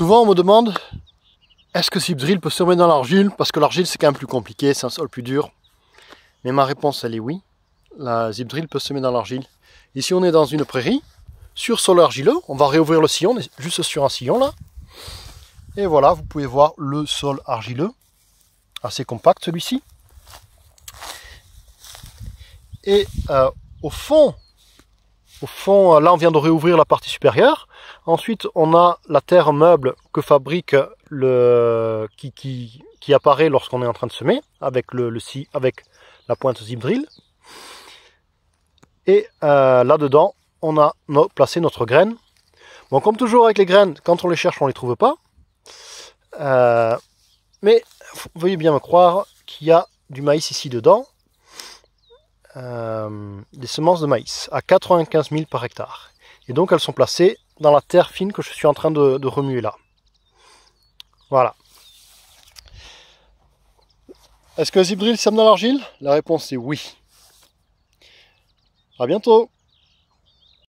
Souvent, on me demande est-ce que Sibdrill peut semer dans l'argile Parce que l'argile, c'est quand même plus compliqué, c'est un sol plus dur. Mais ma réponse, elle est oui. La Zipdrill peut semer dans l'argile. Ici, on est dans une prairie, sur sol argileux. On va réouvrir le sillon, juste sur un sillon là. Et voilà, vous pouvez voir le sol argileux. Assez compact celui-ci. Et euh, au fond au fond, euh, là, on vient de réouvrir la partie supérieure. Ensuite, on a la terre meuble que fabrique le qui, apparaît lorsqu'on est en train de semer avec le, avec la pointe zip Et euh, là-dedans, on a placé notre graine. Bon, comme toujours avec les graines, quand on les cherche, on les trouve pas. Euh, mais veuillez bien me croire qu'il y a du maïs ici dedans. Euh, des semences de maïs à 95 000 par hectare. Et donc elles sont placées dans la terre fine que je suis en train de, remuer là. Voilà. Est-ce que Zibril sème dans l'argile La réponse est oui. À bientôt